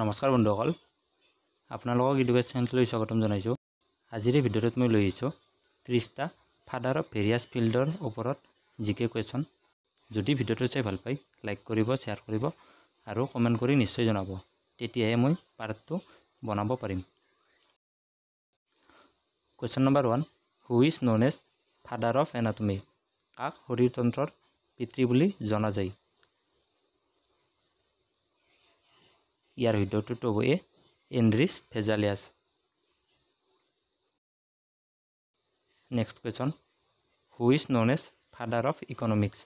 নমস্কাৰ বন্ধুসকল আপোনালোকক ইডুকেট চেনেললৈ স্বাগতম জনাইছোঁ আজিৰ এই ভিডিঅ'টোত মই লৈ আহিছোঁ ত্ৰিছটা ফাদাৰ অফ ভেৰিয়াছ ফিল্ডৰ ওপৰত জি কে কুৱেশ্যন যদি ভিডিঅ'টো চাই ভাল পায় লাইক কৰিব শ্বেয়াৰ কৰিব আৰু কমেণ্ট কৰি নিশ্চয় জনাব তেতিয়াহে মই পাৰ্টটো বনাব পাৰিম question number one who is known as father of anatomy কাক শৰীৰতন্ত্ৰৰ পিতৃ বুলি জনা যায় ইয়াৰ হৃদয়টোতো হয়ে Andreas Vesalius next question who is known as father of economics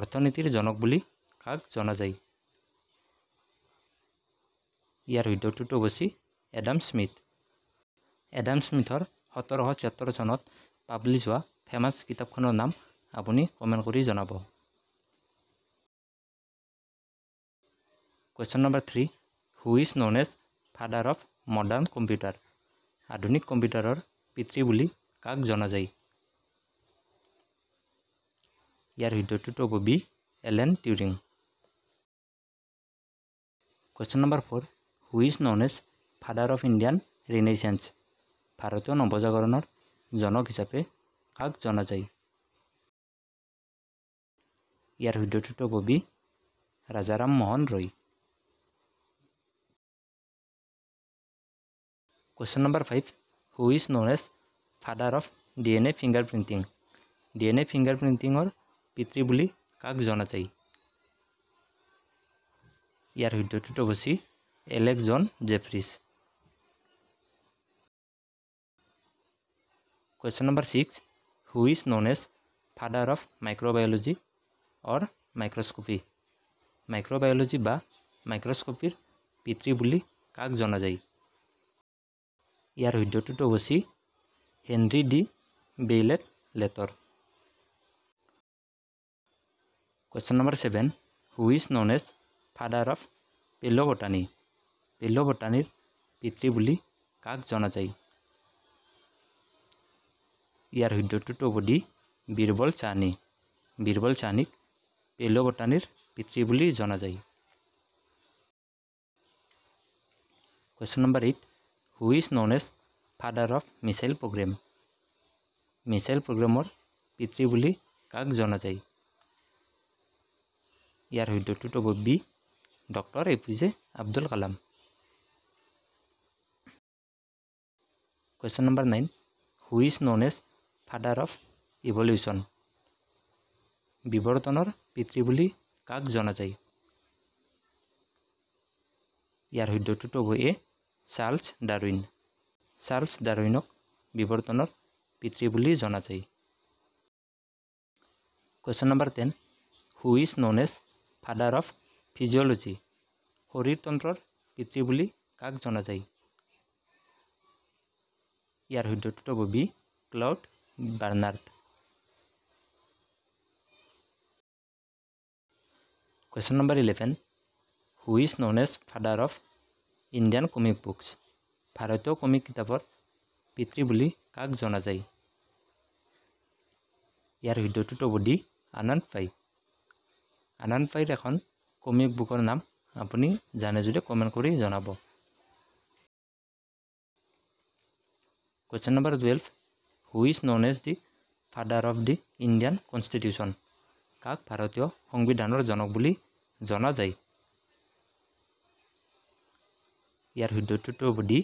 অৰ্থনীতিৰ জনক বুলি কাক জনা যায় ইয়াৰ হৃদয়টোতো গৈছে এডাম স্মিথ এডাম স্মিথৰ সোতৰশ ছিয়াত্তৰ চনত পাব্লিছ হোৱা ফেমাছ কিতাপখনৰ নাম আপুনি কমেণ্ট কৰি জনাব Question number three. Who is known as father of modern computer? Adunik computer or Pitribuli Kag Jonazai. Yar video to Togo B. Ellen Turing. Question number four. Who is known as father of Indian Renaissance? Paratio Nobozagoronor Jono Kisape Kag Jonazai. Yar video to Togo B. Rajaram Mohan Roy. Question number 5 Who is known as father of DNA fingerprinting? DNA fingerprinting or পিতৃ বুলি কাক জনা যায় ইয়াৰ সদ্যটোত অৱশ্যে এলেকজন জেফ্ৰিছ question number six who is known as father of microbiology or microscopy microbiology বা মাইক্ৰস্কপিৰ পিতৃ বুলি কাক জনা যায় ইয়াৰ সদ্যটোতো হৈছে হেনৰি ডি বেইলেট লেটৰ question number seven who is known as father of paleo' botany paleo' বটানীৰ পিতৃ বুলি কাক জনা যায় ইয়াৰ সদ্যটোতো বডি বীৰবল চাহানী বীৰবল চাহানীক পেল' বটানীৰ পিতৃ বুলি জনা যায় question number eight who is known as father of missile program missile প্ৰগ্ৰেমৰ পিতৃ বুলি কাক জনা যায় ইয়াৰ সদ্যটোত হ'ব B doctor A P J Abdul Kalam question number nine who is known as father of evolution বিৱৰ্তনৰ পিতৃ বুলি কাক জনা যায় ইয়াৰ সদ্যটোত হ'ব এ চাৰ্লছ ডাৰুইন চাৰ্লছ ডাৰুইনক বিৱৰ্তনৰ পিতৃ বুলি জনা যায় question number ten who is known as father of physiology শৰীৰতন্ত্ৰৰ পিতৃ বুলি কাক জনা যায় ইয়াৰ সুধ্যটো হ'ব B Claude Bernard question number eleven who is known as father of Indian comic books ভাৰতীয় কমিক কিতাপৰ পিতৃ বুলি কাক জনা যায় ইয়াৰ সদ্যটোত বুদ্ধি আনন্দ পাই আনন্দ পাইৰ এখন কমিক বুকৰ নাম আপুনি জানে যদি কমেণ্ট কৰি জনাব question number twelve who is known as the father of the Indian constitution কাক ভাৰতীয় সংবিধানৰ জনক বুলি জনা যায় ইয়াৰ সিদ্ধটোতো বডি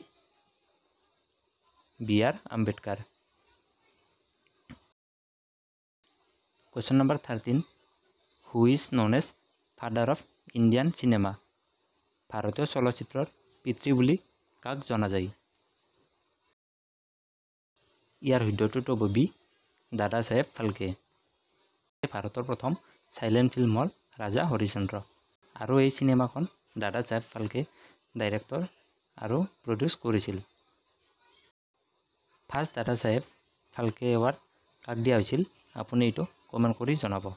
B R Ambedkar question number thirteen who is known as father of Indian cinema ভাৰতীয় চলচ্চিত্ৰৰ পিতৃ বুলি কাক জনা যায় ইয়াৰ সিদ্ধটোতো ববি দাদা চাহেব ফাল্কে ভাৰতৰ প্ৰথম চাইলেণ্ট ফিল্ম হ'ল ৰাজা হৰিশ্চন্দ্ৰ আৰু এই চিনেমাখন দাদা চাহেব ফাল্কে ডাইৰেক্টৰ আৰু প্ৰডিউচ কৰিছিল ফাৰ্ষ্ট দাদা চাহেব ফাল্কে এৱাৰ্ড কাক দিয়া হৈছিল আপুনি এইটো কমেণ্ট কৰি জনাব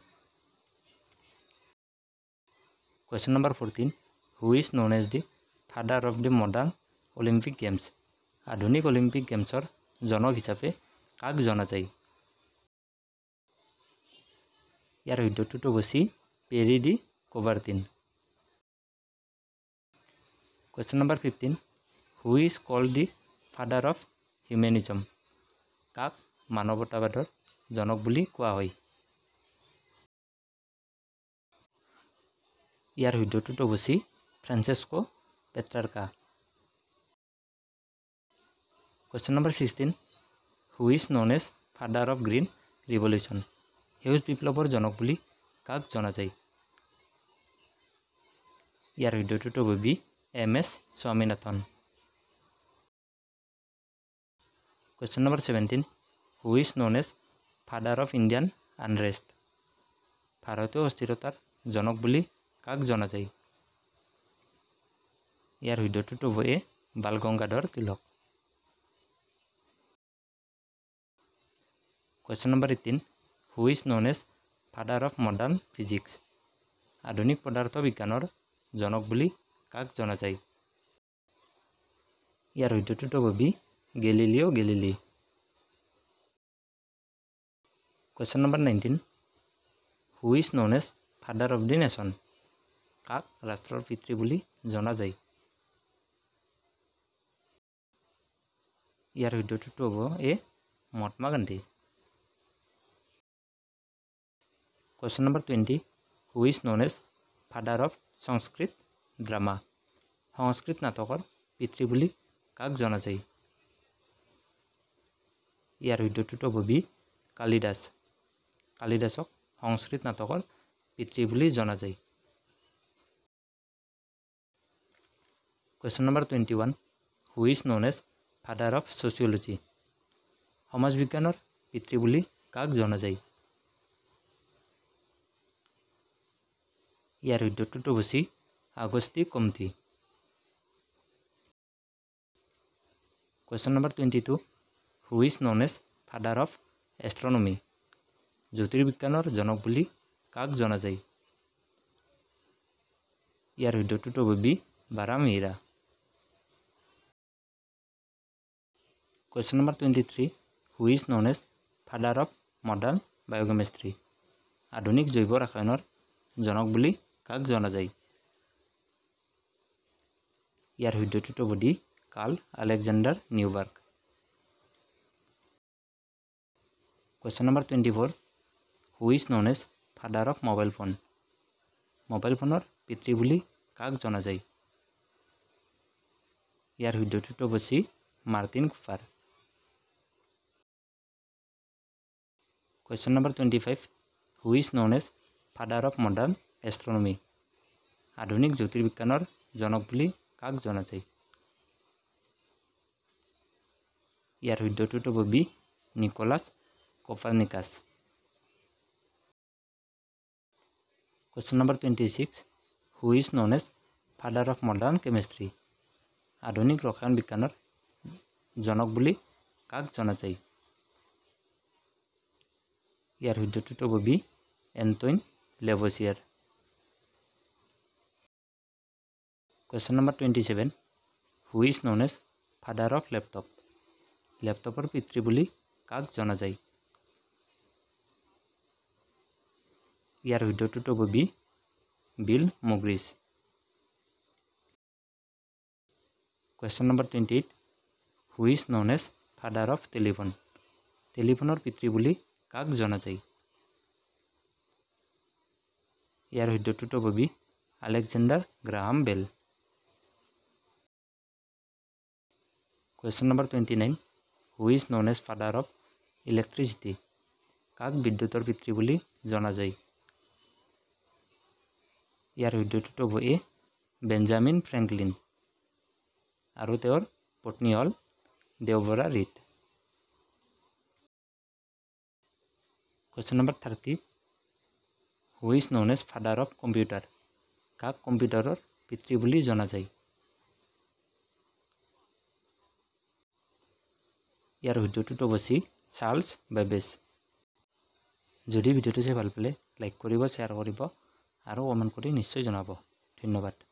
question number fourteen who is known as the father of the modern Olympic games আধুনিক অলিম্পিক গেমছৰ জনক হিচাপে কাক জনা যায় ইয়াৰ সদ্যটোতো গৈছে Pierre de Coubertin question number fifteen who is called the father of humanism কাক মানৱতাবাদৰ জনক বুলি কোৱা হয় ইয়াৰ সুধ্যটোতো গুচি Francesco' Petrarca question number sixteen who is known as father of green revolution সেউজ বিপ্লৱৰ জনক বুলি কাক জনা যায় ইয়াৰ সুধ্যটোতো ববি M S Swaminathan Question number 17. Who is known as father of Indian unrest? ভাৰতীয় অস্থিৰতাৰ জনক বুলি কাক জনা যায় ইয়াৰ সদ্যটোত হ'ব A Bal Gangadhar Tilak question number eighteen who is known as father of modern physics আধুনিক পদাৰ্থ বিজ্ঞানৰ জনক বুলি কাক জনা যায় ইয়াৰ সদ্যটোত হ'ব Galileo Galilei. Question number 19. Who is known as father of the nation? কাক ৰাষ্ট্ৰৰ পিতৃ বুলি জনা যায় ইয়াৰ সদ্যটোতো হ'ব A Mahatma Gandhi question number twenty who is known as father of Sanskrit drama সংস্কৃত নাটকৰ পিতৃ বুলি কাক জনা যায় ইয়াৰ সদ্যতৃত কবি কালিদাস কালিদাসক সংস্কৃত নাটকৰ পিতৃ বুলি জনা যায় question number twenty one who is known as father of sociology সমাজ বিজ্ঞানৰ পিতৃ বুলি কাক জনা যায় ইয়াৰ সদ্যতৃত বেছি Auguste Comte question number twenty two who is known as father of astronomy জ্যোতিৰ্বিজ্ঞানৰ জনক বুলি কাক জনা যায় ইয়াৰ সদ্যটোতো ববি বাৰাম হীৰা question number twenty three who is known as father of modern biochemistry আধুনিক জৈৱ ৰাসায়নৰ জনক বুলি কাক জনা যায় ইয়াৰ সদ্যটোতো বডি Carl Alexander Neuberg question number twenty four who is known as father of mobile phone mobile ফোনৰ পিতৃ বুলি কাক জনা যায় ইয়াৰ সুধ্যটোত অৱশ্যে Martin Cooper question number twenty five who is known as father of modern astronomy আধুনিক জ্যোতিৰ্বিজ্ঞানৰ জনক বুলি কাক জনা যায় ইয়াৰ সুধ্যটোত হ'ব B Copernicus. Question number 26. Who is known as father of modern chemistry? Adonik Rokhan Bikaner, Jonok Bully, Kak Jonathai. Here we do to be Antoine Levosier. Question number 27. Who is known as father of laptop? Laptop or Pitribuli, Kak Jonathai. ইয়াৰ সদ্যটো কবি বিল মগ্ৰিজ question number twenty eight who is known as father of telephone টেলিফোনৰ পিতৃ বুলি কাক জনা যায় ইয়াৰ সদ্যটোতো কবি Alexander Graham Bell question number twenty nine who is known as father of electricity কাক বিদ্যুতৰ পিতৃ বুলি জনা যায় ইয়াৰ সদ্যটো হয় বেঞ্জামিন ফ্ৰেংকলিন আৰু তেওঁৰ পত্নী হ'ল দেওবৰা ৰীত question number thirty who is known as father of computer কাক কম্পিউটাৰৰ পিতৃ বুলি জনা যায় ইয়াৰ সদ্যটো বেছি চাৰ্লছ বেবেজ যদি ভিডিঅ'টো চাই ভাল পালে লাইক কৰিব শ্বেয়াৰ কৰিব আৰু কমেণ্ট কৰি নিশ্চয় জনাব ধন্যবাদ